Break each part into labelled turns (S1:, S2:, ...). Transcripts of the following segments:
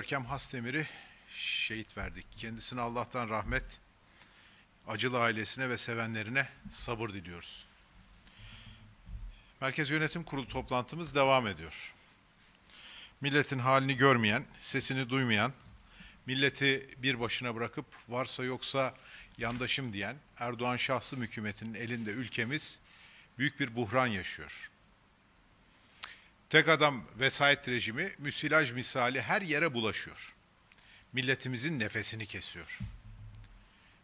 S1: Görkem Hasdemir'i şehit verdik. Kendisine Allah'tan rahmet, acılı ailesine ve sevenlerine sabır diliyoruz. Merkez Yönetim Kurulu toplantımız devam ediyor. Milletin halini görmeyen, sesini duymayan, milleti bir başına bırakıp varsa yoksa yandaşım diyen Erdoğan şahsı hükümetinin elinde ülkemiz büyük bir buhran yaşıyor tek adam vesayet rejimi müsilaj misali her yere bulaşıyor. Milletimizin nefesini kesiyor.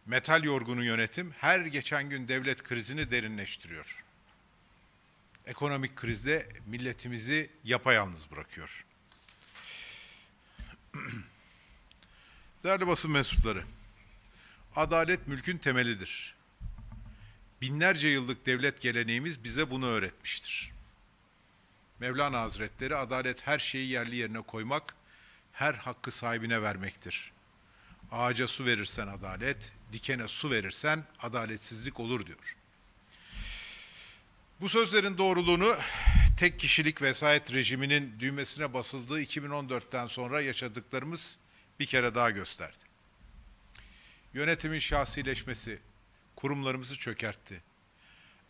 S1: Metal yorgunu yönetim her geçen gün devlet krizini derinleştiriyor. Ekonomik krizde milletimizi yapayalnız bırakıyor. Değerli basın mensupları, adalet mülkün temelidir. Binlerce yıllık devlet geleneğimiz bize bunu öğretmiştir. Mevlana Hazretleri adalet her şeyi yerli yerine koymak, her hakkı sahibine vermektir. Ağaca su verirsen adalet, dikene su verirsen adaletsizlik olur diyor. Bu sözlerin doğruluğunu tek kişilik vesayet rejiminin düğmesine basıldığı 2014'ten sonra yaşadıklarımız bir kere daha gösterdi. Yönetimin şahsileşmesi kurumlarımızı çökertti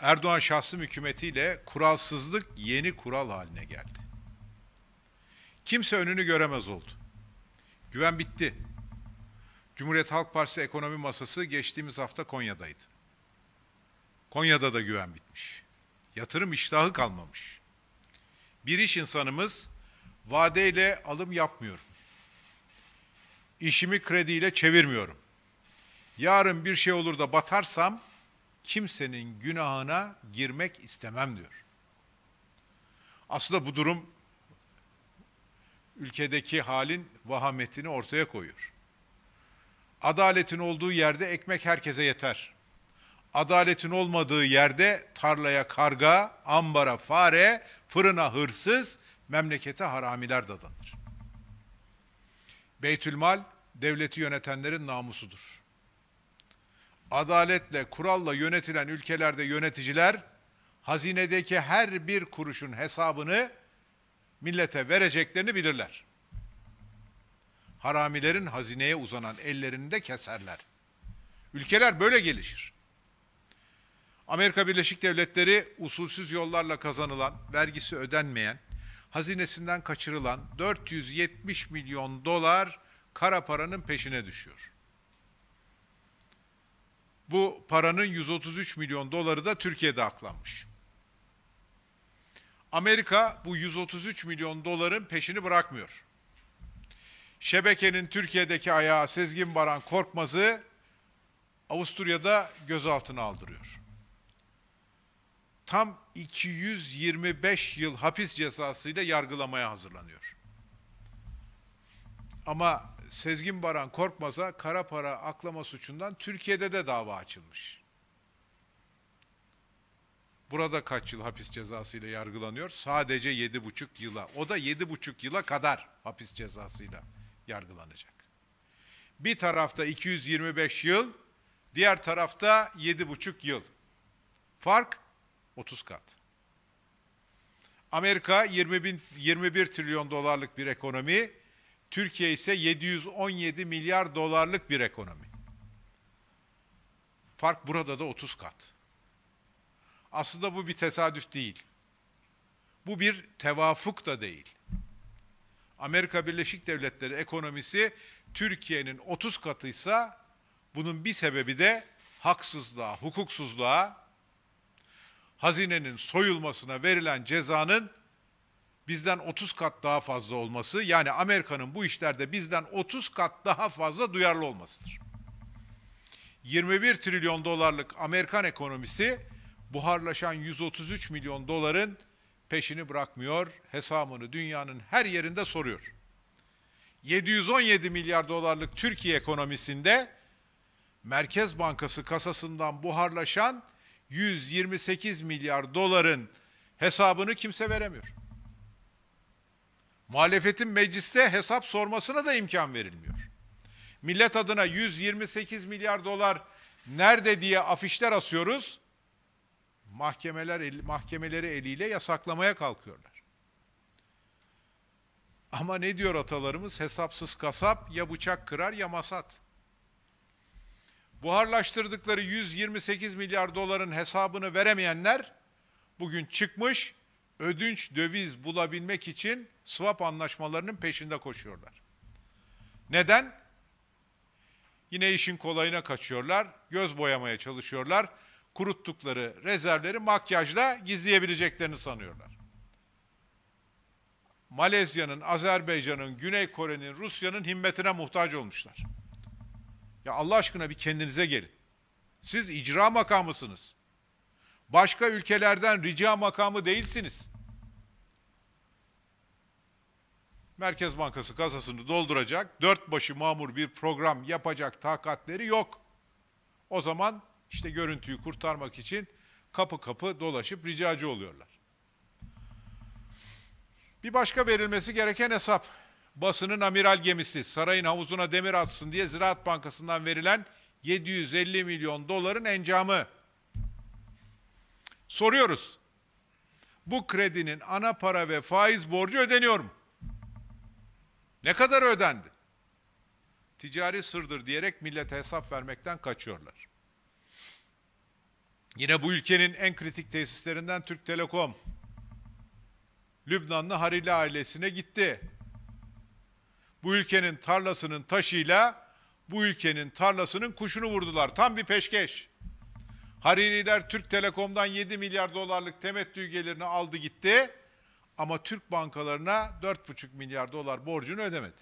S1: Erdoğan şahsım hükümetiyle kuralsızlık yeni kural haline geldi. Kimse önünü göremez oldu. Güven bitti. Cumhuriyet Halk Partisi ekonomi masası geçtiğimiz hafta Konya'daydı. Konya'da da güven bitmiş. Yatırım iştahı kalmamış. Bir iş insanımız vadeyle alım yapmıyorum. İşimi krediyle çevirmiyorum. Yarın bir şey olur da batarsam kimsenin günahına girmek istemem diyor. Aslında bu durum ülkedeki halin vahametini ortaya koyuyor. Adaletin olduğu yerde ekmek herkese yeter. Adaletin olmadığı yerde tarlaya karga, ambara fare, fırına hırsız, memlekete haramiler dadanır. Beytülmal devleti yönetenlerin namusudur adaletle, kuralla yönetilen ülkelerde yöneticiler hazinedeki her bir kuruşun hesabını millete vereceklerini bilirler. Haramilerin hazineye uzanan ellerini de keserler. Ülkeler böyle gelişir. Amerika Birleşik Devletleri usulsüz yollarla kazanılan, vergisi ödenmeyen, hazinesinden kaçırılan 470 milyon dolar kara paranın peşine düşüyor. Bu paranın 133 milyon doları da Türkiye'de aklanmış. Amerika bu 133 milyon doların peşini bırakmıyor. Şebekenin Türkiye'deki ayağı Sezgin Baran Korkmaz'ı Avusturya'da gözaltına aldırıyor. Tam 225 yıl hapis cezasıyla yargılamaya hazırlanıyor. Ama Sezgin Baran Korkmaz'a kara para aklama suçundan Türkiye'de de dava açılmış. Burada kaç yıl hapis cezası ile yargılanıyor? Sadece yedi buçuk yıla. O da yedi buçuk yıla kadar hapis cezasıyla yargılanacak. Bir tarafta 225 yıl, diğer tarafta yedi buçuk yıl. Fark 30 kat. Amerika 20 bin, 21 trilyon dolarlık bir ekonomi, Türkiye ise 717 milyar dolarlık bir ekonomi. Fark burada da 30 kat. Aslında bu bir tesadüf değil. Bu bir tevafuk da değil. Amerika Birleşik Devletleri ekonomisi Türkiye'nin 30 katıysa bunun bir sebebi de haksızlığa, hukuksuzluğa, hazinenin soyulmasına verilen cezanın bizden 30 kat daha fazla olması yani Amerika'nın bu işlerde bizden 30 kat daha fazla duyarlı olmasıdır. 21 trilyon dolarlık Amerikan ekonomisi buharlaşan 133 milyon doların peşini bırakmıyor, hesabını dünyanın her yerinde soruyor. 717 milyar dolarlık Türkiye ekonomisinde Merkez Bankası kasasından buharlaşan 128 milyar doların hesabını kimse veremiyor. Muhalefetin mecliste hesap sormasına da imkan verilmiyor. Millet adına 128 milyar dolar nerede diye afişler asıyoruz. Mahkemeler mahkemeleri eliyle yasaklamaya kalkıyorlar. Ama ne diyor atalarımız? Hesapsız kasap ya bıçak kırar ya masat. Buharlaştırdıkları 128 milyar doların hesabını veremeyenler bugün çıkmış ödünç döviz bulabilmek için swap anlaşmalarının peşinde koşuyorlar. Neden? Yine işin kolayına kaçıyorlar, göz boyamaya çalışıyorlar. Kuruttukları rezervleri makyajla gizleyebileceklerini sanıyorlar. Malezya'nın, Azerbaycan'ın, Güney Kore'nin, Rusya'nın himmetine muhtaç olmuşlar. Ya Allah aşkına bir kendinize gelin. Siz icra makamısınız. Başka ülkelerden rica makamı değilsiniz. Merkez Bankası kasasını dolduracak, dört başı mamur bir program yapacak takatleri yok. O zaman işte görüntüyü kurtarmak için kapı kapı dolaşıp ricacı oluyorlar. Bir başka verilmesi gereken hesap. Basının amiral gemisi sarayın havuzuna demir atsın diye Ziraat Bankası'ndan verilen 750 milyon doların encamı. Soruyoruz. Bu kredinin ana para ve faiz borcu ödeniyor mu? Ne kadar ödendi? Ticari sırdır diyerek millete hesap vermekten kaçıyorlar. Yine bu ülkenin en kritik tesislerinden Türk Telekom. Lübnanlı Harili ailesine gitti. Bu ülkenin tarlasının taşıyla bu ülkenin tarlasının kuşunu vurdular. Tam bir peşkeş. Haririler Türk Telekom'dan 7 milyar dolarlık temettü gelirini aldı gitti. Ama Türk bankalarına 4,5 milyar dolar borcunu ödemedi.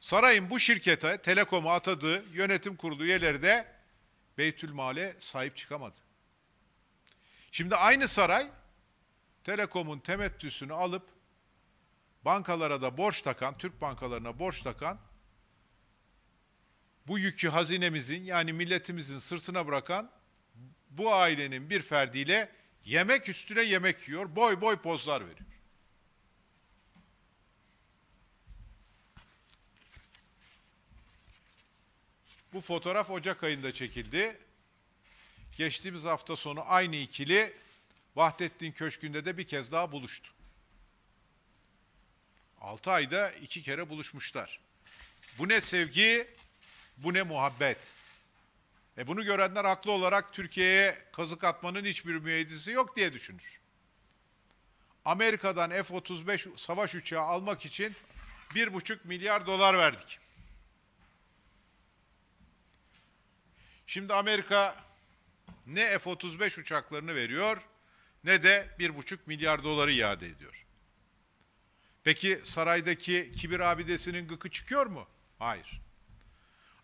S1: Sarayın bu şirkete, Telekom'u atadığı yönetim kurulu üyeleri de Beytülmal'e sahip çıkamadı. Şimdi aynı saray Telekom'un temettüsünü alıp bankalara da borç takan, Türk bankalarına borç takan bu yükü hazinemizin yani milletimizin sırtına bırakan bu ailenin bir ferdiyle yemek üstüne yemek yiyor, boy boy pozlar veriyor. Bu fotoğraf Ocak ayında çekildi. Geçtiğimiz hafta sonu aynı ikili Vahdettin Köşkü'nde de bir kez daha buluştu. Altı ayda iki kere buluşmuşlar. Bu ne sevgi, bu ne muhabbet. E bunu görenler haklı olarak Türkiye'ye kazık atmanın hiçbir müeydisi yok diye düşünür. Amerika'dan F-35 savaş uçağı almak için bir buçuk milyar dolar verdik. Şimdi Amerika ne F-35 uçaklarını veriyor ne de bir buçuk milyar doları iade ediyor. Peki saraydaki kibir abidesinin gıkı çıkıyor mu? Hayır.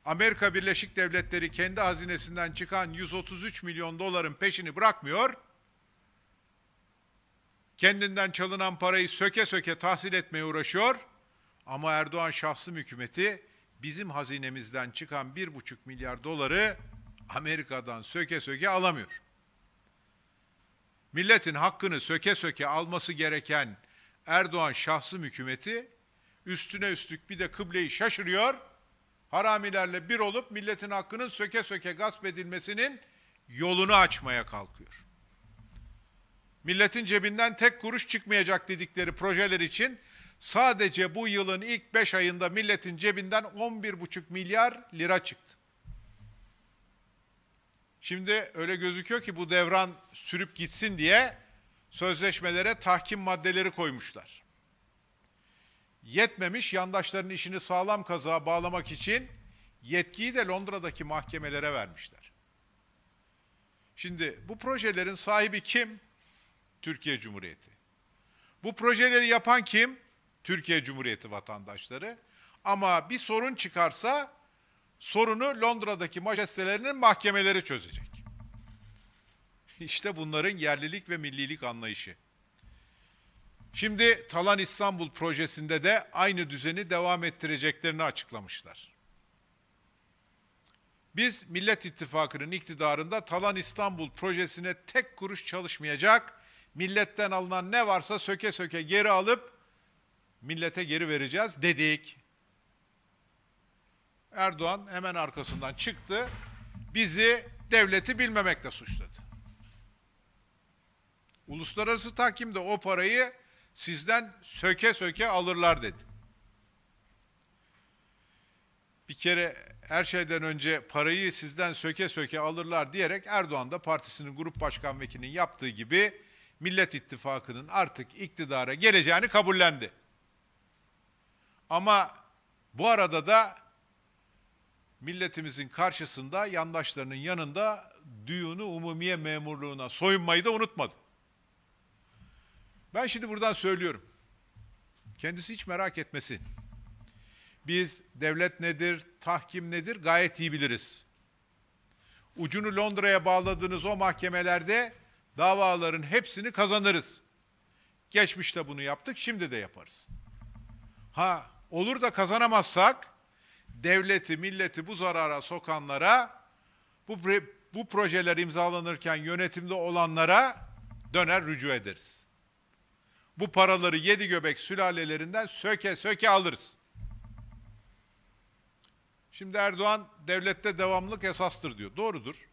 S1: Amerika Birleşik Devletleri kendi hazinesinden çıkan 133 milyon doların peşini bırakmıyor. Kendinden çalınan parayı söke söke tahsil etmeye uğraşıyor. Ama Erdoğan şahsi hükümeti bizim hazinemizden çıkan 1,5 milyar doları Amerika'dan söke söke alamıyor. Milletin hakkını söke söke alması gereken Erdoğan şahsi hükümeti üstüne üstlük bir de kıbleyi şaşırıyor.'' haramilerle bir olup milletin hakkının söke söke gasp edilmesinin yolunu açmaya kalkıyor. Milletin cebinden tek kuruş çıkmayacak dedikleri projeler için sadece bu yılın ilk 5 ayında milletin cebinden 11,5 milyar lira çıktı. Şimdi öyle gözüküyor ki bu devran sürüp gitsin diye sözleşmelere tahkim maddeleri koymuşlar. Yetmemiş yandaşların işini sağlam kazığa bağlamak için yetkiyi de Londra'daki mahkemelere vermişler. Şimdi bu projelerin sahibi kim? Türkiye Cumhuriyeti. Bu projeleri yapan kim? Türkiye Cumhuriyeti vatandaşları. Ama bir sorun çıkarsa sorunu Londra'daki majestelerinin mahkemeleri çözecek. İşte bunların yerlilik ve millilik anlayışı. Şimdi Talan İstanbul projesinde de aynı düzeni devam ettireceklerini açıklamışlar. Biz Millet İttifakı'nın iktidarında Talan İstanbul projesine tek kuruş çalışmayacak, milletten alınan ne varsa söke söke geri alıp millete geri vereceğiz dedik. Erdoğan hemen arkasından çıktı. Bizi devleti bilmemekle suçladı. Uluslararası tahkim de o parayı sizden söke söke alırlar dedi. Bir kere her şeyden önce parayı sizden söke söke alırlar diyerek Erdoğan da partisinin grup başkan vekilinin yaptığı gibi Millet İttifakı'nın artık iktidara geleceğini kabullendi. Ama bu arada da milletimizin karşısında, yandaşlarının yanında düğünü umumiye memurluğuna soyunmayı da unutmadı. Ben şimdi buradan söylüyorum. Kendisi hiç merak etmesin. Biz devlet nedir, tahkim nedir gayet iyi biliriz. Ucunu Londra'ya bağladığınız o mahkemelerde davaların hepsini kazanırız. Geçmişte bunu yaptık, şimdi de yaparız. Ha, olur da kazanamazsak devleti, milleti bu zarara sokanlara, bu bu projeler imzalanırken yönetimde olanlara döner rücu ederiz bu paraları yedi göbek sülalelerinden söke söke alırız. Şimdi Erdoğan devlette devamlılık esastır diyor. Doğrudur.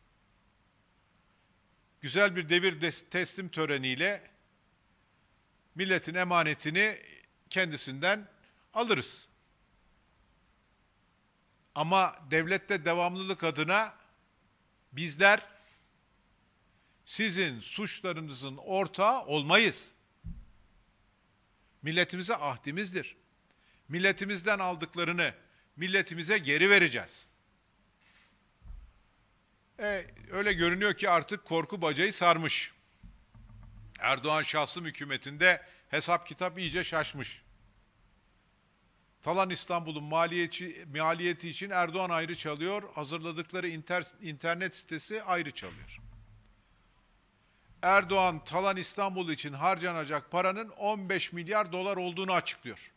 S1: Güzel bir devir teslim töreniyle milletin emanetini kendisinden alırız. Ama devlette devamlılık adına bizler sizin suçlarınızın ortağı olmayız milletimize ahdimizdir. Milletimizden aldıklarını milletimize geri vereceğiz. E, öyle görünüyor ki artık korku bacayı sarmış. Erdoğan şahsım hükümetinde hesap kitap iyice şaşmış. Talan İstanbul'un maliyeti, maliyeti için Erdoğan ayrı çalıyor, hazırladıkları inter, internet sitesi ayrı çalıyor. Erdoğan Talan İstanbul için harcanacak paranın 15 milyar dolar olduğunu açıklıyor.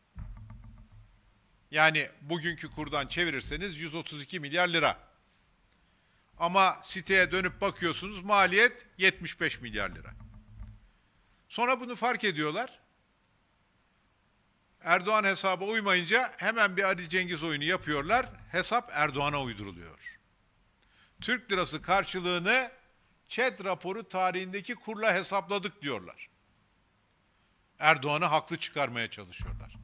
S1: Yani bugünkü kurdan çevirirseniz 132 milyar lira. Ama siteye dönüp bakıyorsunuz maliyet 75 milyar lira. Sonra bunu fark ediyorlar. Erdoğan hesaba uymayınca hemen bir Ali Cengiz oyunu yapıyorlar. Hesap Erdoğan'a uyduruluyor. Türk lirası karşılığını ÇED raporu tarihindeki kurla hesapladık diyorlar. Erdoğan'ı haklı çıkarmaya çalışıyorlar.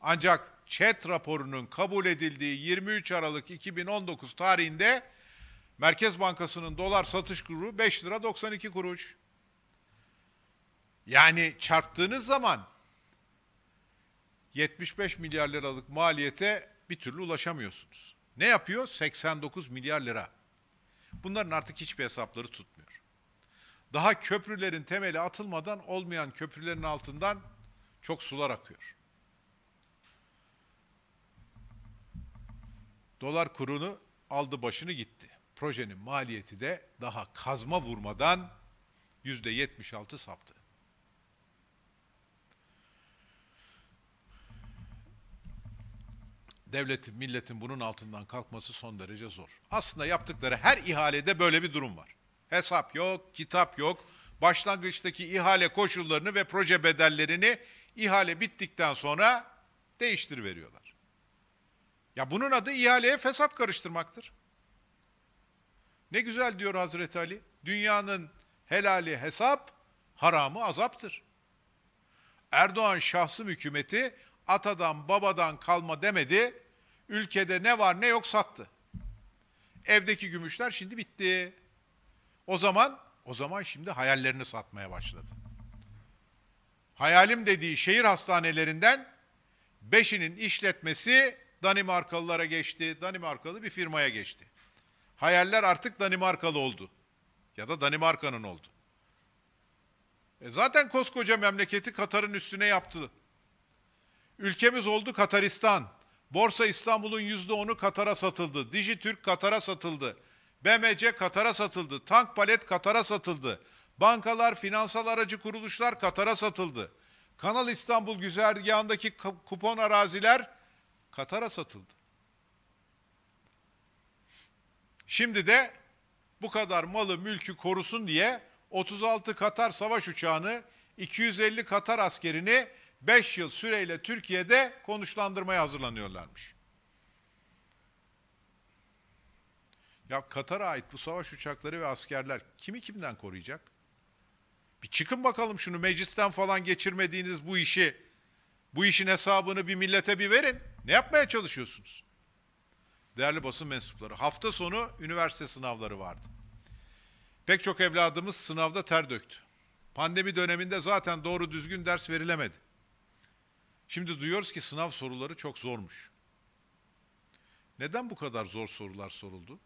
S1: Ancak ÇED raporunun kabul edildiği 23 Aralık 2019 tarihinde Merkez Bankası'nın dolar satış kuru 5 lira 92 kuruş. Yani çarptığınız zaman 75 milyar liralık maliyete bir türlü ulaşamıyorsunuz. Ne yapıyor? 89 milyar lira. Bunların artık hiçbir hesapları tutmuyor. Daha köprülerin temeli atılmadan olmayan köprülerin altından çok sular akıyor. Dolar kurunu aldı başını gitti. Projenin maliyeti de daha kazma vurmadan yüzde yetmiş altı saptı. devletin, milletin bunun altından kalkması son derece zor. Aslında yaptıkları her ihalede böyle bir durum var. Hesap yok, kitap yok. Başlangıçtaki ihale koşullarını ve proje bedellerini ihale bittikten sonra değiştir veriyorlar. Ya bunun adı ihaleye fesat karıştırmaktır. Ne güzel diyor Hazreti Ali. Dünyanın helali hesap, haramı azaptır. Erdoğan şahsım hükümeti Atadan babadan kalma demedi. Ülkede ne var ne yok sattı. Evdeki gümüşler şimdi bitti. O zaman o zaman şimdi hayallerini satmaya başladı. Hayalim dediği şehir hastanelerinden beşinin işletmesi Danimarkalılara geçti. Danimarkalı bir firmaya geçti. Hayaller artık Danimarkalı oldu. Ya da Danimarka'nın oldu. E zaten koskoca memleketi Katar'ın üstüne yaptı. Ülkemiz oldu Kataristan. Borsa İstanbul'un %10'u Katar'a satıldı. Dijitürk Katar'a satıldı. BMC Katar'a satıldı. Tank palet Katar'a satıldı. Bankalar, finansal aracı kuruluşlar Katar'a satıldı. Kanal İstanbul güzergahındaki kupon araziler Katar'a satıldı. Şimdi de bu kadar malı mülkü korusun diye 36 Katar savaş uçağını, 250 Katar askerini 5 yıl süreyle Türkiye'de konuşlandırmaya hazırlanıyorlarmış. Ya Katar'a ait bu savaş uçakları ve askerler kimi kimden koruyacak? Bir çıkın bakalım şunu meclisten falan geçirmediğiniz bu işi, bu işin hesabını bir millete bir verin. Ne yapmaya çalışıyorsunuz? Değerli basın mensupları, hafta sonu üniversite sınavları vardı. Pek çok evladımız sınavda ter döktü. Pandemi döneminde zaten doğru düzgün ders verilemedi. Şimdi duyuyoruz ki sınav soruları çok zormuş. Neden bu kadar zor sorular soruldu?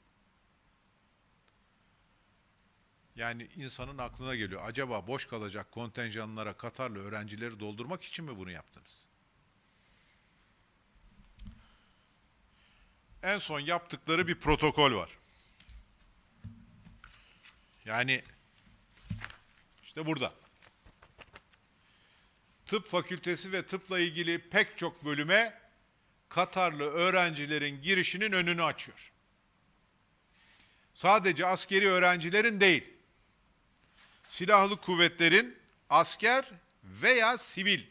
S1: Yani insanın aklına geliyor. Acaba boş kalacak kontenjanlara Katarlı öğrencileri doldurmak için mi bunu yaptınız? En son yaptıkları bir protokol var. Yani işte burada tıp fakültesi ve tıpla ilgili pek çok bölüme Katarlı öğrencilerin girişinin önünü açıyor. Sadece askeri öğrencilerin değil, silahlı kuvvetlerin asker veya sivil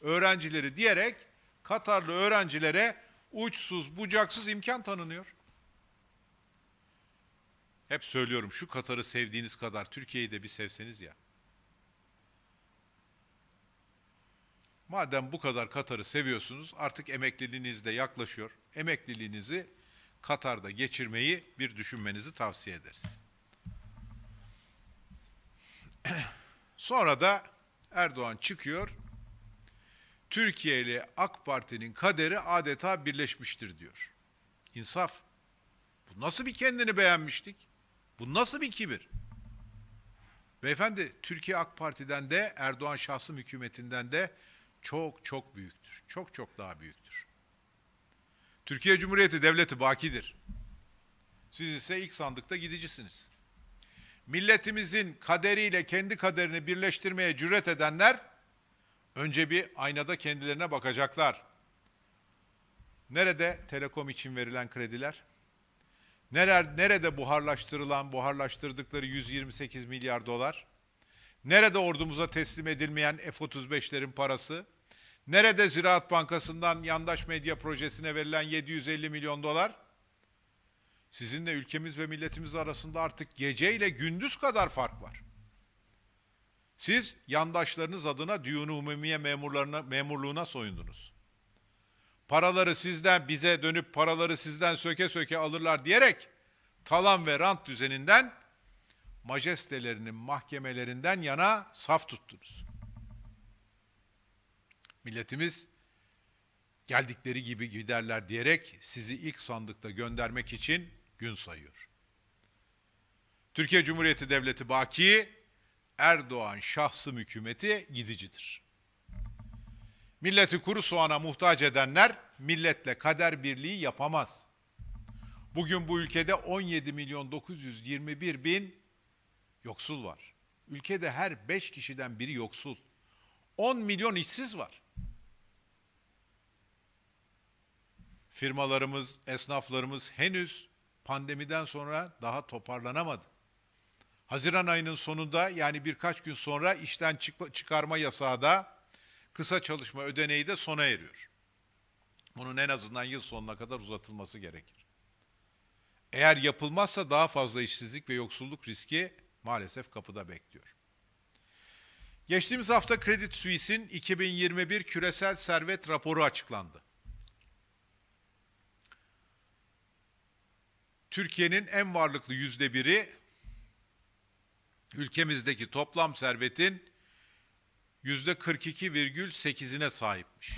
S1: öğrencileri diyerek Katarlı öğrencilere uçsuz bucaksız imkan tanınıyor. Hep söylüyorum şu Katar'ı sevdiğiniz kadar Türkiye'yi de bir sevseniz ya. Madem bu kadar Katar'ı seviyorsunuz artık emekliliğiniz de yaklaşıyor. Emekliliğinizi Katar'da geçirmeyi bir düşünmenizi tavsiye ederiz. Sonra da Erdoğan çıkıyor. Türkiye ile AK Parti'nin kaderi adeta birleşmiştir diyor. İnsaf. Bu nasıl bir kendini beğenmiştik? Bu nasıl bir kibir? Beyefendi Türkiye AK Parti'den de Erdoğan şahsım hükümetinden de çok çok büyüktür. Çok çok daha büyüktür. Türkiye Cumhuriyeti devleti bakidir. Siz ise ilk sandıkta gidicisiniz. Milletimizin kaderiyle kendi kaderini birleştirmeye cüret edenler önce bir aynada kendilerine bakacaklar. Nerede telekom için verilen krediler? Neler, nerede buharlaştırılan, buharlaştırdıkları 128 milyar dolar? Nerede ordumuza teslim edilmeyen F-35'lerin parası? Nerede Ziraat Bankası'ndan yandaş medya projesine verilen 750 milyon dolar? Sizinle ülkemiz ve milletimiz arasında artık gece ile gündüz kadar fark var. Siz yandaşlarınız adına düğün umumiye memurlarına, memurluğuna soyundunuz. Paraları sizden bize dönüp paraları sizden söke söke alırlar diyerek talan ve rant düzeninden majestelerinin mahkemelerinden yana saf tuttunuz milletimiz geldikleri gibi giderler diyerek sizi ilk sandıkta göndermek için gün sayıyor. Türkiye Cumhuriyeti Devleti baki, Erdoğan şahsım hükümeti gidicidir. Milleti kuru soğana muhtaç edenler milletle kader birliği yapamaz. Bugün bu ülkede 17 milyon 921 bin yoksul var. Ülkede her 5 kişiden biri yoksul. 10 milyon işsiz var. firmalarımız, esnaflarımız henüz pandemiden sonra daha toparlanamadı. Haziran ayının sonunda yani birkaç gün sonra işten çıkarma yasağı da kısa çalışma ödeneği de sona eriyor. Bunun en azından yıl sonuna kadar uzatılması gerekir. Eğer yapılmazsa daha fazla işsizlik ve yoksulluk riski maalesef kapıda bekliyor. Geçtiğimiz hafta Credit Suisse'in 2021 küresel servet raporu açıklandı. Türkiye'nin en varlıklı yüzde biri ülkemizdeki toplam servetin yüzde 42,8'ine sahipmiş.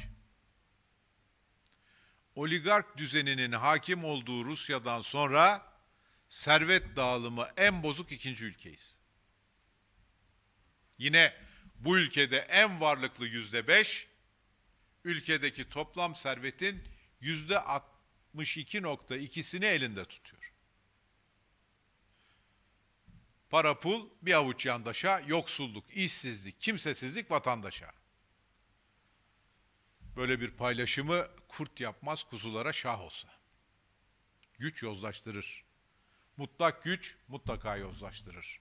S1: Oligark düzeninin hakim olduğu Rusya'dan sonra servet dağılımı en bozuk ikinci ülkeyiz. Yine bu ülkede en varlıklı yüzde beş, ülkedeki toplam servetin yüzde 62.2'sini elinde tutuyor. Para pul bir avuç yandaşa, yoksulluk, işsizlik, kimsesizlik vatandaşa. Böyle bir paylaşımı kurt yapmaz kuzulara şah olsa. Güç yozlaştırır. Mutlak güç mutlaka yozlaştırır.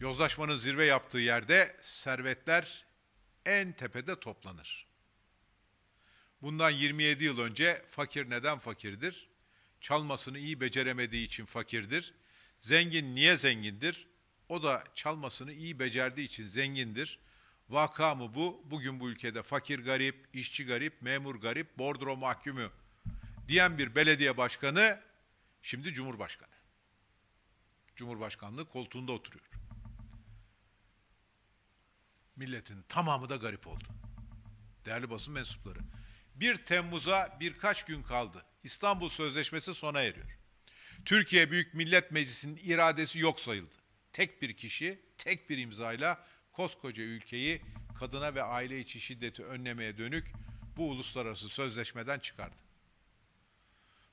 S1: Yozlaşmanın zirve yaptığı yerde servetler en tepede toplanır. Bundan 27 yıl önce fakir neden fakirdir? Çalmasını iyi beceremediği için fakirdir Zengin niye zengindir? O da çalmasını iyi becerdiği için zengindir. Vakamı bu, bugün bu ülkede fakir garip, işçi garip, memur garip, bordro mahkumu diyen bir belediye başkanı şimdi cumhurbaşkanı. Cumhurbaşkanlığı koltuğunda oturuyor. Milletin tamamı da garip oldu. Değerli basın mensupları. 1 Temmuz'a birkaç gün kaldı. İstanbul Sözleşmesi sona eriyor. Türkiye Büyük Millet Meclisi'nin iradesi yok sayıldı. Tek bir kişi, tek bir imzayla koskoca ülkeyi kadına ve aile içi şiddeti önlemeye dönük bu uluslararası sözleşmeden çıkardı.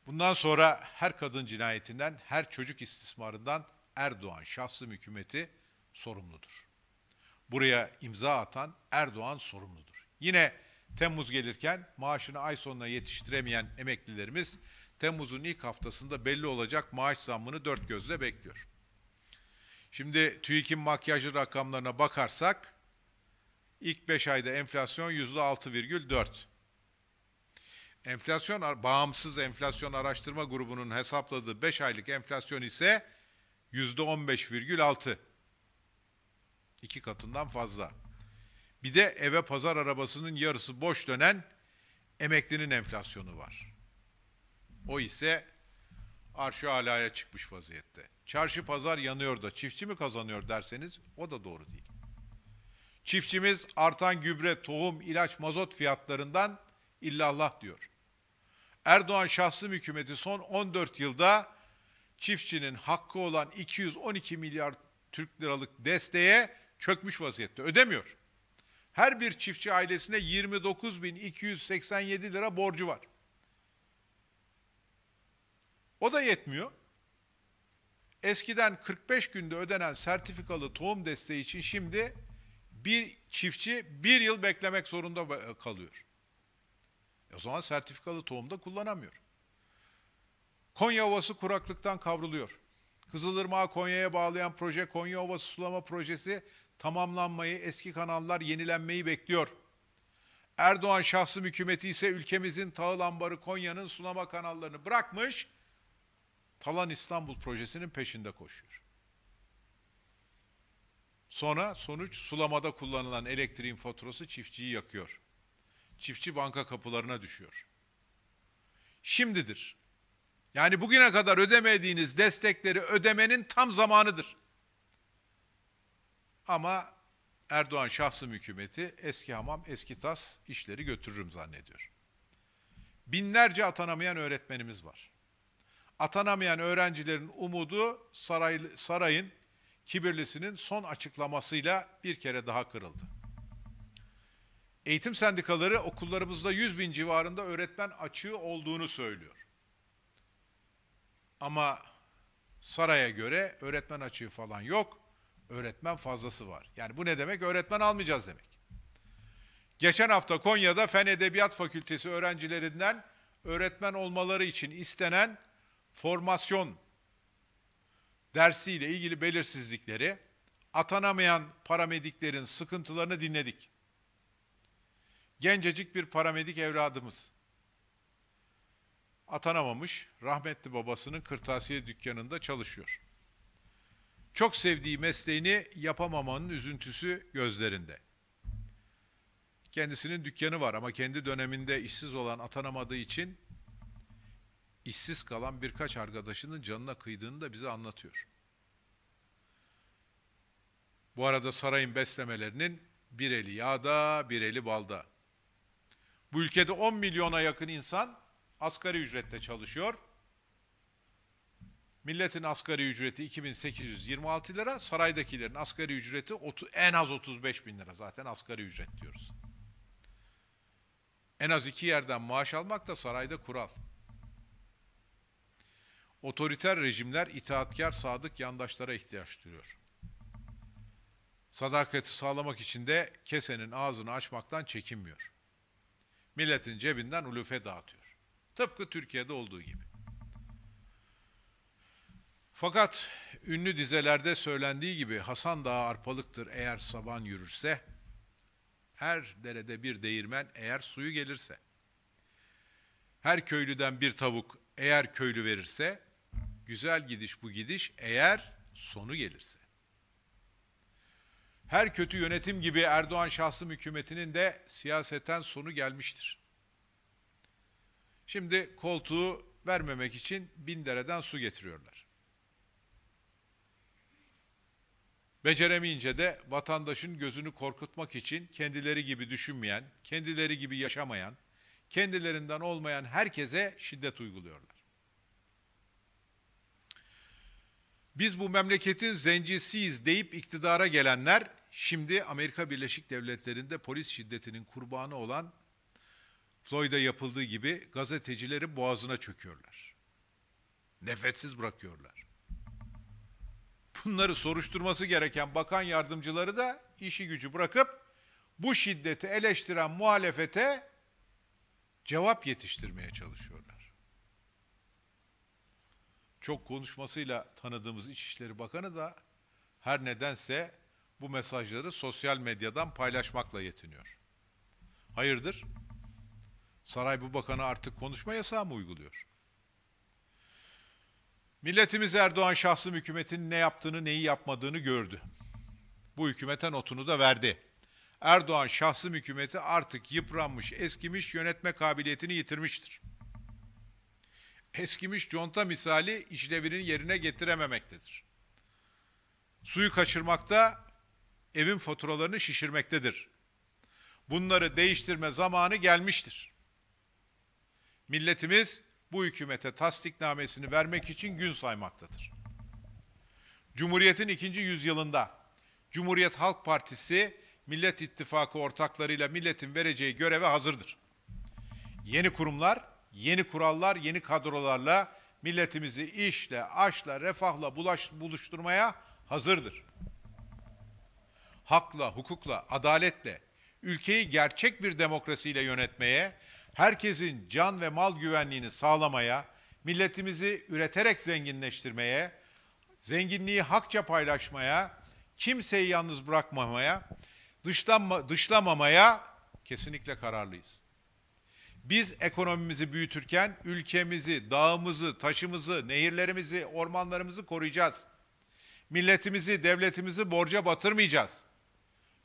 S1: Bundan sonra her kadın cinayetinden, her çocuk istismarından Erdoğan şahsım hükümeti sorumludur. Buraya imza atan Erdoğan sorumludur. Yine Temmuz gelirken maaşını ay sonuna yetiştiremeyen emeklilerimiz Temmuz'un ilk haftasında belli olacak maaş zammını dört gözle bekliyor. Şimdi TÜİK'in makyajlı rakamlarına bakarsak ilk 5 ayda enflasyon %6,4. Enflasyon bağımsız enflasyon araştırma grubunun hesapladığı 5 aylık enflasyon ise %15,6. İki katından fazla. Bir de eve pazar arabasının yarısı boş dönen emeklinin enflasyonu var. O ise arşu alaya çıkmış vaziyette. Çarşı pazar yanıyor da çiftçi mi kazanıyor derseniz o da doğru değil. Çiftçimiz artan gübre, tohum, ilaç, mazot fiyatlarından illallah diyor. Erdoğan şahsım hükümeti son 14 yılda çiftçinin hakkı olan 212 milyar Türk liralık desteğe çökmüş vaziyette. Ödemiyor. Her bir çiftçi ailesine 29.287 lira borcu var. O da yetmiyor. Eskiden 45 günde ödenen sertifikalı tohum desteği için şimdi bir çiftçi bir yıl beklemek zorunda e, kalıyor. E, o zaman sertifikalı tohumda kullanamıyor. Konya Ovası kuraklıktan kavruluyor. Kızılırmağı Konya'ya bağlayan proje Konya Ovası Sulama Projesi tamamlanmayı, eski kanallar yenilenmeyi bekliyor. Erdoğan şahsım hükümeti ise ülkemizin tahıl ambarı Konya'nın sulama kanallarını bırakmış, Talan İstanbul projesinin peşinde koşuyor. Sonra sonuç sulamada kullanılan elektriğin faturası çiftçiyi yakıyor. Çiftçi banka kapılarına düşüyor. Şimdidir. Yani bugüne kadar ödemediğiniz destekleri ödemenin tam zamanıdır. Ama Erdoğan şahsım hükümeti eski hamam eski tas işleri götürürüm zannediyor. Binlerce atanamayan öğretmenimiz var. Atanamayan öğrencilerin umudu saray, sarayın kibirlisinin son açıklamasıyla bir kere daha kırıldı. Eğitim sendikaları okullarımızda 100 bin civarında öğretmen açığı olduğunu söylüyor. Ama saraya göre öğretmen açığı falan yok, öğretmen fazlası var. Yani bu ne demek? Öğretmen almayacağız demek. Geçen hafta Konya'da Fen Edebiyat Fakültesi öğrencilerinden öğretmen olmaları için istenen formasyon dersiyle ilgili belirsizlikleri, atanamayan paramediklerin sıkıntılarını dinledik. Gencecik bir paramedik evladımız. Atanamamış, rahmetli babasının kırtasiye dükkanında çalışıyor. Çok sevdiği mesleğini yapamamanın üzüntüsü gözlerinde. Kendisinin dükkanı var ama kendi döneminde işsiz olan atanamadığı için işsiz kalan birkaç arkadaşının canına kıydığını da bize anlatıyor. Bu arada sarayın beslemelerinin bir eli yağda, bir eli balda. Bu ülkede 10 milyona yakın insan asgari ücrette çalışıyor. Milletin asgari ücreti 2826 lira, saraydakilerin asgari ücreti en az 35 bin lira zaten asgari ücret diyoruz. En az iki yerden maaş almak da sarayda kural. Otoriter rejimler itaatkar sadık yandaşlara ihtiyaç duyuyor. Sadakati sağlamak için de kesenin ağzını açmaktan çekinmiyor. Milletin cebinden ulufe dağıtıyor. Tıpkı Türkiye'de olduğu gibi. Fakat ünlü dizelerde söylendiği gibi Hasan Dağı arpalıktır eğer saban yürürse, her derede bir değirmen eğer suyu gelirse, her köylüden bir tavuk eğer köylü verirse, Güzel gidiş bu gidiş eğer sonu gelirse. Her kötü yönetim gibi Erdoğan şahsım hükümetinin de siyaseten sonu gelmiştir. Şimdi koltuğu vermemek için bin dereden su getiriyorlar. Beceremeyince de vatandaşın gözünü korkutmak için kendileri gibi düşünmeyen, kendileri gibi yaşamayan, kendilerinden olmayan herkese şiddet uyguluyorlar. Biz bu memleketin zencisiyiz deyip iktidara gelenler şimdi Amerika Birleşik Devletleri'nde polis şiddetinin kurbanı olan Floyd'a yapıldığı gibi gazetecileri boğazına çöküyorlar. Nefessiz bırakıyorlar. Bunları soruşturması gereken bakan yardımcıları da işi gücü bırakıp bu şiddeti eleştiren muhalefete cevap yetiştirmeye çalışıyor çok konuşmasıyla tanıdığımız İçişleri Bakanı da her nedense bu mesajları sosyal medyadan paylaşmakla yetiniyor. Hayırdır? Saray bu bakanı artık konuşma yasağı mı uyguluyor? Milletimiz Erdoğan şahsım hükümetinin ne yaptığını neyi yapmadığını gördü. Bu hükümete notunu da verdi. Erdoğan şahsım hükümeti artık yıpranmış, eskimiş, yönetme kabiliyetini yitirmiştir.'' eskimiş conta misali işlevini yerine getirememektedir. Suyu kaçırmakta, evin faturalarını şişirmektedir. Bunları değiştirme zamanı gelmiştir. Milletimiz bu hükümete tasdiknamesini vermek için gün saymaktadır. Cumhuriyet'in ikinci yüzyılında Cumhuriyet Halk Partisi Millet İttifakı ortaklarıyla milletin vereceği göreve hazırdır. Yeni kurumlar yeni kurallar, yeni kadrolarla milletimizi işle, aşla, refahla bulaş, buluşturmaya hazırdır. Hakla, hukukla, adaletle, ülkeyi gerçek bir demokrasiyle yönetmeye, herkesin can ve mal güvenliğini sağlamaya, milletimizi üreterek zenginleştirmeye, zenginliği hakça paylaşmaya, kimseyi yalnız bırakmamaya, dışlanma, dışlamamaya kesinlikle kararlıyız. Biz ekonomimizi büyütürken ülkemizi, dağımızı, taşımızı, nehirlerimizi, ormanlarımızı koruyacağız. Milletimizi, devletimizi borca batırmayacağız.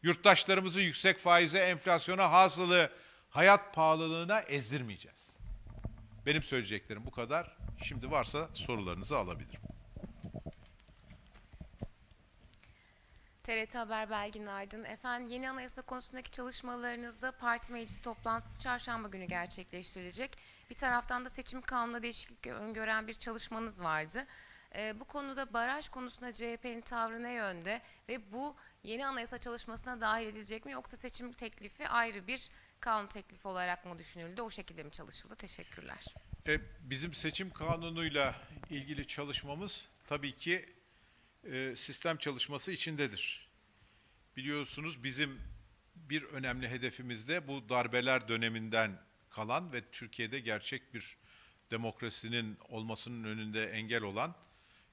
S1: Yurttaşlarımızı yüksek faize, enflasyona, hasılı, hayat pahalılığına ezdirmeyeceğiz. Benim söyleyeceklerim bu kadar. Şimdi varsa sorularınızı alabilirim.
S2: TRT Haber Belgin Aydın. Efendim yeni anayasa konusundaki çalışmalarınızda parti meclisi toplantısı çarşamba günü gerçekleştirilecek. Bir taraftan da seçim kanunu değişiklik öngören bir çalışmanız vardı. E, bu konuda baraj konusunda CHP'nin tavrı ne yönde ve bu yeni anayasa çalışmasına dahil edilecek mi yoksa seçim teklifi ayrı bir kanun teklifi olarak mı düşünüldü? O şekilde mi çalışıldı? Teşekkürler.
S1: E, bizim seçim kanunuyla ilgili çalışmamız tabii ki e, sistem çalışması içindedir. Biliyorsunuz bizim bir önemli hedefimiz de bu darbeler döneminden kalan ve Türkiye'de gerçek bir demokrasinin olmasının önünde engel olan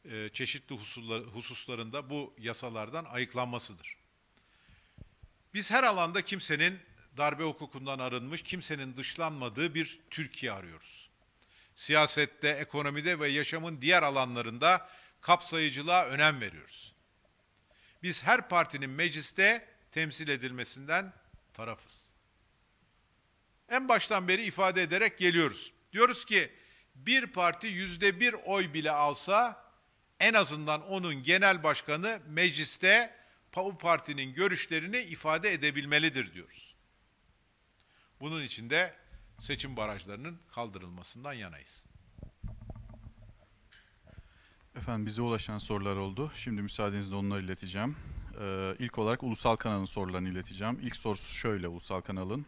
S1: e, çeşitli hususlar, hususlarında bu yasalardan ayıklanmasıdır. Biz her alanda kimsenin darbe hukukundan arınmış, kimsenin dışlanmadığı bir Türkiye arıyoruz. Siyasette, ekonomide ve yaşamın diğer alanlarında kapsayıcılığa önem veriyoruz. Biz her partinin mecliste temsil edilmesinden tarafız. En baştan beri ifade ederek geliyoruz. Diyoruz ki bir parti yüzde bir oy bile alsa en azından onun genel başkanı mecliste o partinin görüşlerini ifade edebilmelidir diyoruz. Bunun için de seçim barajlarının kaldırılmasından yanayız.
S2: Efendim bize ulaşan sorular oldu. Şimdi müsaadenizle onları ileteceğim. Ee, ilk olarak Ulusal Kanal'ın sorularını ileteceğim. İlk sorusu şöyle Ulusal Kanal'ın.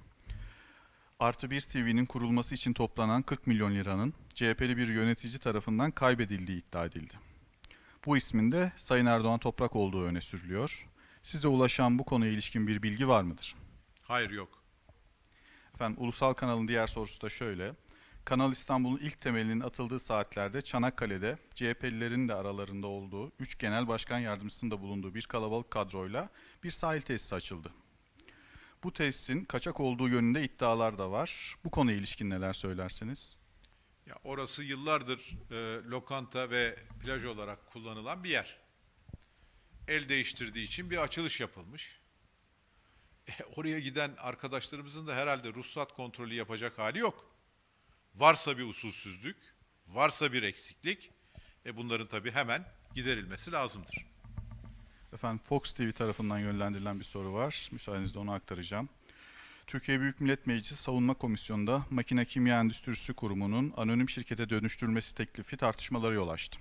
S2: Artı 1 TV'nin kurulması için toplanan 40 milyon liranın CHP'li bir yönetici tarafından kaybedildiği iddia edildi. Bu ismin de Sayın Erdoğan Toprak olduğu öne sürülüyor. Size ulaşan bu konuya ilişkin bir bilgi var mıdır? Hayır yok. Efendim Ulusal Kanal'ın diğer sorusu da şöyle. Kanal İstanbul'un ilk temelinin atıldığı saatlerde Çanakkale'de CHP'lilerin de aralarında olduğu, 3 genel başkan yardımcısının da bulunduğu bir kalabalık kadroyla bir sahil tesisi açıldı. Bu tesisin kaçak olduğu yönünde iddialar da var. Bu konuya ilişkin neler söylersiniz?
S1: Ya orası yıllardır e, lokanta ve plaj olarak kullanılan bir yer. El değiştirdiği için bir açılış yapılmış. E, oraya giden arkadaşlarımızın da herhalde ruhsat kontrolü yapacak hali yok. Varsa bir usulsüzlük, varsa bir eksiklik, e bunların tabii hemen giderilmesi
S2: lazımdır. Efendim Fox TV tarafından yönlendirilen bir soru var. Müsaadenizle onu aktaracağım. Türkiye Büyük Millet Meclisi Savunma Komisyonu'nda Makine Kimya Endüstrisi Kurumu'nun anonim şirkete dönüştürülmesi teklifi tartışmalara yol açtı.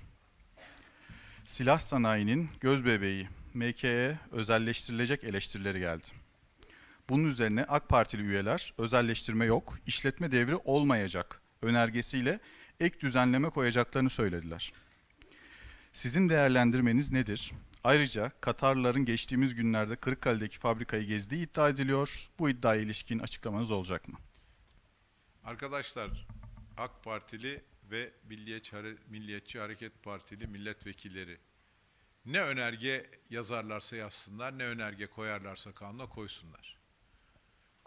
S2: Silah sanayinin göz bebeği MKE özelleştirilecek eleştirileri geldi. Bunun üzerine AK Partili üyeler özelleştirme yok, işletme devri olmayacak önergesiyle ek düzenleme koyacaklarını söylediler. Sizin değerlendirmeniz nedir? Ayrıca Katarlıların geçtiğimiz günlerde Kırıkkale'deki fabrikayı gezdiği iddia ediliyor. Bu iddiaya ilişkin açıklamanız olacak mı?
S1: Arkadaşlar AK Partili ve Milliyetçi, Milliyetçi Hareket Partili milletvekilleri ne önerge yazarlarsa yazsınlar, ne önerge koyarlarsa kanuna koysunlar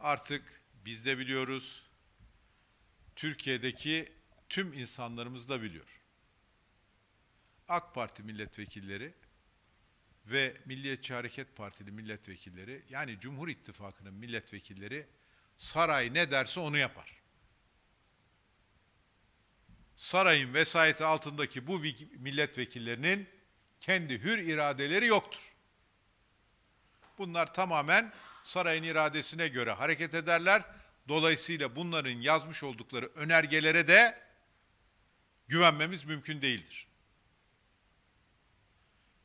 S1: artık biz de biliyoruz, Türkiye'deki tüm insanlarımız da biliyor. AK Parti milletvekilleri ve Milliyetçi Hareket Partili milletvekilleri yani Cumhur İttifakı'nın milletvekilleri saray ne derse onu yapar. Sarayın vesayeti altındaki bu milletvekillerinin kendi hür iradeleri yoktur. Bunlar tamamen sarayın iradesine göre hareket ederler. Dolayısıyla bunların yazmış oldukları önergelere de güvenmemiz mümkün değildir.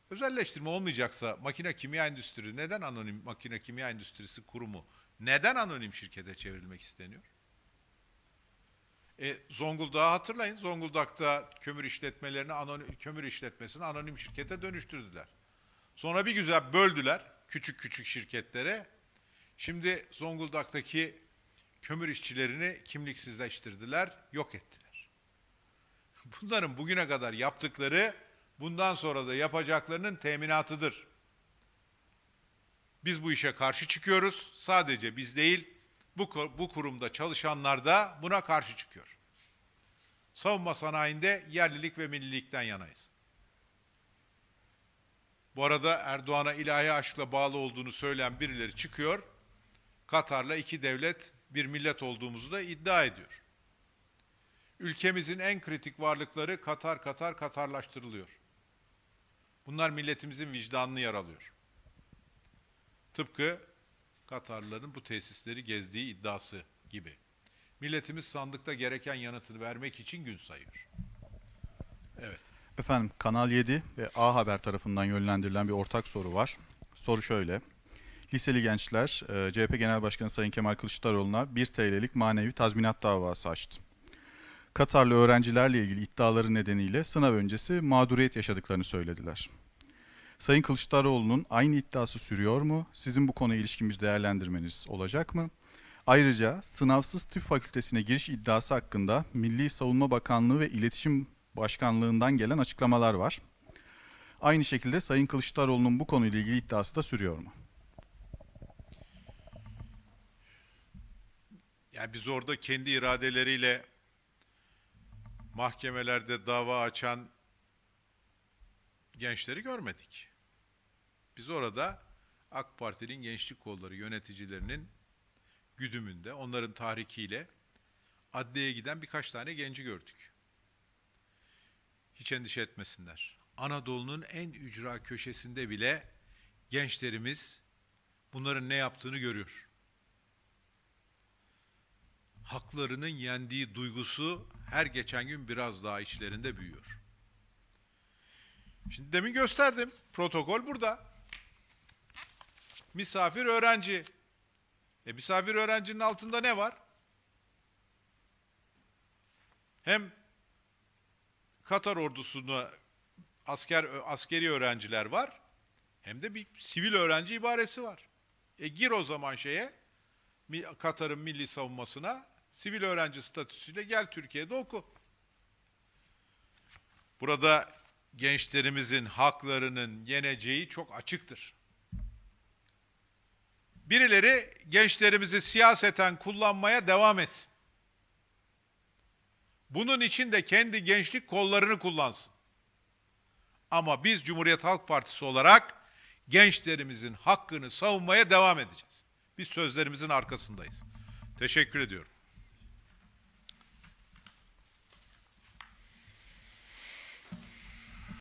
S1: Özelleştirme olmayacaksa makine kimya endüstrisi neden anonim makine kimya endüstrisi kurumu neden anonim şirkete çevrilmek isteniyor? E, Zonguldak'ı hatırlayın. Zonguldak'ta kömür işletmelerini anonim, kömür işletmesini anonim şirkete dönüştürdüler. Sonra bir güzel böldüler küçük küçük şirketlere. Şimdi Zonguldak'taki kömür işçilerini kimliksizleştirdiler, yok ettiler. Bunların bugüne kadar yaptıkları bundan sonra da yapacaklarının teminatıdır. Biz bu işe karşı çıkıyoruz. Sadece biz değil, bu, bu kurumda çalışanlar da buna karşı çıkıyor. Savunma sanayinde yerlilik ve millilikten yanayız. Bu arada Erdoğan'a ilahi aşkla bağlı olduğunu söyleyen birileri çıkıyor Katar'la iki devlet, bir millet olduğumuzu da iddia ediyor. Ülkemizin en kritik varlıkları Katar Katar Katarlaştırılıyor. Bunlar milletimizin vicdanını yaralıyor. Tıpkı Katarlıların bu tesisleri gezdiği iddiası gibi. Milletimiz sandıkta gereken yanıtını vermek için gün sayıyor. Evet.
S2: Efendim Kanal 7 ve A Haber tarafından yönlendirilen bir ortak soru var. Soru şöyle. Liseli gençler e, CHP Genel Başkanı Sayın Kemal Kılıçdaroğlu'na 1 TL'lik manevi tazminat davası açtı. Katarlı öğrencilerle ilgili iddiaları nedeniyle sınav öncesi mağduriyet yaşadıklarını söylediler. Sayın Kılıçdaroğlu'nun aynı iddiası sürüyor mu? Sizin bu konuya ilişkin bir değerlendirmeniz olacak mı? Ayrıca sınavsız tıp fakültesine giriş iddiası hakkında Milli Savunma Bakanlığı ve İletişim Başkanlığı'ndan gelen açıklamalar var. Aynı şekilde Sayın Kılıçdaroğlu'nun bu konuyla ilgili iddiası da sürüyor mu?
S1: Yani biz orada kendi iradeleriyle mahkemelerde dava açan gençleri görmedik. Biz orada AK Parti'nin gençlik kolları yöneticilerinin güdümünde, onların tahrikiyle adliyeye giden birkaç tane genci gördük. Hiç endişe etmesinler. Anadolu'nun en ücra köşesinde bile gençlerimiz bunların ne yaptığını görüyor haklarının yendiği duygusu her geçen gün biraz daha içlerinde büyüyor. Şimdi demin gösterdim. Protokol burada. Misafir öğrenci. E misafir öğrencinin altında ne var? Hem Katar ordusunda asker askeri öğrenciler var. Hem de bir sivil öğrenci ibaresi var. E gir o zaman şeye Katar'ın milli savunmasına sivil öğrenci statüsüyle gel Türkiye'de oku. Burada gençlerimizin haklarının yeneceği çok açıktır. Birileri gençlerimizi siyaseten kullanmaya devam etsin. Bunun için de kendi gençlik kollarını kullansın. Ama biz Cumhuriyet Halk Partisi olarak gençlerimizin hakkını savunmaya devam edeceğiz. Biz sözlerimizin arkasındayız. Teşekkür ediyorum.